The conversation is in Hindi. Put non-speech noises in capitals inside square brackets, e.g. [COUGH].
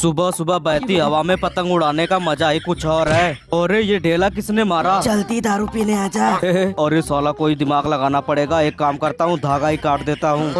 सुबह सुबह बहती हवा में पतंग उड़ाने का मजा ही कुछ और है और ये ढेला किसने मारा जल्दी दारू पीने आ जाए [LAUGHS] और ये साला कोई दिमाग लगाना पड़ेगा एक काम करता हूँ धागा ही काट देता हूँ